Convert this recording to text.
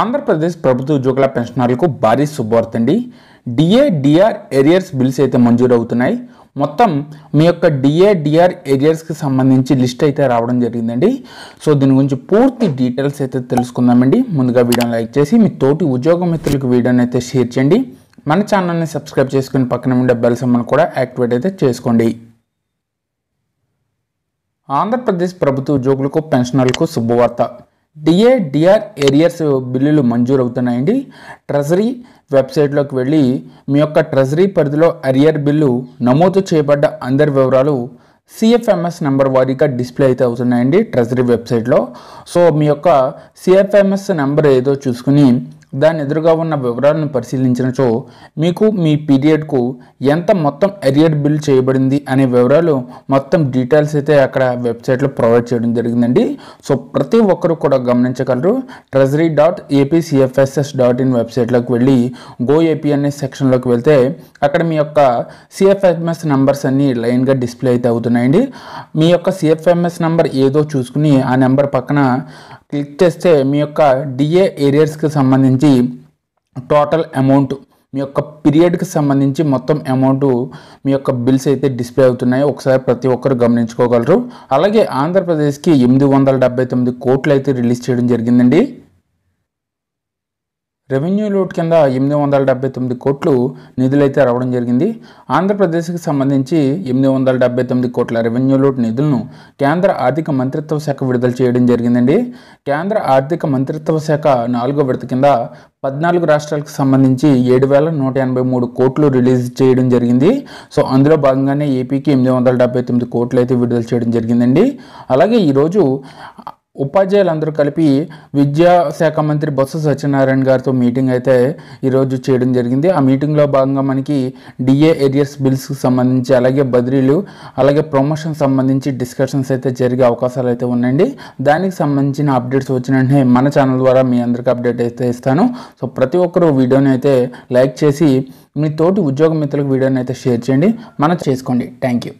ఆంధ్రప్రదేశ్ ప్రభుత్వ ఉద్యోగుల పెన్షనర్లకు భారీ శుభవార్త అండి డిఏ డిఆర్ ఎరియర్స్ బిల్స్ అయితే మంజూరు అవుతున్నాయి మొత్తం మీ యొక్క డిఏ డిఆర్ ఏరియర్స్కి సంబంధించి లిస్ట్ అయితే రావడం జరిగిందండి సో దీని గురించి పూర్తి డీటెయిల్స్ అయితే తెలుసుకుందామండి ముందుగా వీడియోని లైక్ చేసి మీ తోటి ఉద్యోగ మిత్రులకు వీడియోని అయితే షేర్ చేయండి మన ఛానల్ని సబ్స్క్రైబ్ చేసుకుని పక్కన ఉండే బెల్ సమ్మను కూడా యాక్టివేట్ అయితే చేసుకోండి ఆంధ్రప్రదేశ్ ప్రభుత్వ ఉద్యోగులకు పెన్షనర్లకు శుభవార్త డిఏ డిఆర్ ఏరియర్స్ బిల్లులు మంజూరు అవుతున్నాయండి ట్రెజరీ వెబ్సైట్లోకి వెళ్ళి మీ యొక్క ట్రెజరీ పరిధిలో అరియర్ బిల్లు నమోదు చేయబడ్డ అందరి వివరాలు సిఎఫ్ఎంఎస్ నెంబర్ వారీగా డిస్ప్లే అయితే అవుతున్నాయండి ట్రెజరీ వెబ్సైట్లో సో మీ యొక్క సిఎఫ్ఎంఎస్ నెంబర్ ఏదో చూసుకుని దాని ఎదురుగా ఉన్న వివరాలను పరిశీలించినచో మీకు మీ పీరియడ్కు ఎంత మొత్తం ఎరియర్ బిల్ చేయబడింది అనే వివరాలు మొత్తం డీటెయిల్స్ అయితే అక్కడ వెబ్సైట్లో ప్రొవైడ్ చేయడం జరిగిందండి సో ప్రతి ఒక్కరు కూడా గమనించగలరు treasury dot APCFSS dot in వెబ్సైట్లోకి వెళ్ళి గో ఏపీ అనే సెక్షన్లోకి వెళ్తే అక్కడ మీ యొక్క సిఎఫ్ఎంఎస్ నెంబర్స్ అన్నీ లైన్గా డిస్ప్లే అయితే అవుతున్నాయండి మీ యొక్క సిఎఫ్ఎంఎస్ నెంబర్ ఏదో చూసుకుని ఆ నెంబర్ పక్కన క్లిక్ చేస్తే మీ యొక్క డిఏ ఏరియర్స్కి సంబంధించి టోటల్ అమౌంట్ మీ యొక్క పీరియడ్కి సంబంధించి మొత్తం అమౌంట్ మీ యొక్క బిల్స్ అయితే డిస్ప్లే అవుతున్నాయి ఒకసారి ప్రతి ఒక్కరు గమనించుకోగలరు అలాగే ఆంధ్రప్రదేశ్కి ఎనిమిది వందల డెబ్బై తొమ్మిది కోట్లు అయితే రిలీజ్ చేయడం జరిగిందండి రెవెన్యూ లోట్ కింద ఎనిమిది వందల డెబ్బై తొమ్మిది కోట్లు నిధులైతే రావడం జరిగింది ఆంధ్రప్రదేశ్కి సంబంధించి ఎనిమిది వందల డెబ్బై తొమ్మిది కోట్ల రెవెన్యూ లోట్ నిధులను కేంద్ర ఆర్థిక మంత్రిత్వ శాఖ విడుదల చేయడం జరిగిందండి కేంద్ర ఆర్థిక మంత్రిత్వ శాఖ నాలుగో విడత కింద పద్నాలుగు రాష్ట్రాలకు సంబంధించి ఏడు వేల నూట ఎనభై మూడు కోట్లు రిలీజ్ చేయడం జరిగింది సో అందులో భాగంగానే ఏపీకి ఎనిమిది వందల డెబ్బై తొమ్మిది కోట్లు అయితే విడుదల చేయడం జరిగిందండి అలాగే ఈరోజు ఉపాధ్యాయులందరూ కలిపి విద్యాశాఖ మంత్రి బొత్స సత్యనారాయణ గారితో మీటింగ్ అయితే ఈరోజు చేయడం జరిగింది ఆ మీటింగ్లో భాగంగా మనకి డిఏ ఏరియర్స్ బిల్స్కి సంబంధించి అలాగే బదిలీలు అలాగే ప్రమోషన్ సంబంధించి డిస్కషన్స్ అయితే జరిగే అవకాశాలు అయితే ఉన్నాయండి దానికి సంబంధించిన అప్డేట్స్ వచ్చిన వెంటనే మన ఛానల్ ద్వారా మీ అందరికీ అప్డేట్ అయితే ఇస్తాను సో ప్రతి ఒక్కరూ వీడియోని అయితే లైక్ చేసి మీ తోటి ఉద్యోగ మిత్రులకు వీడియోని అయితే షేర్ చేయండి మనం చేసుకోండి థ్యాంక్ యూ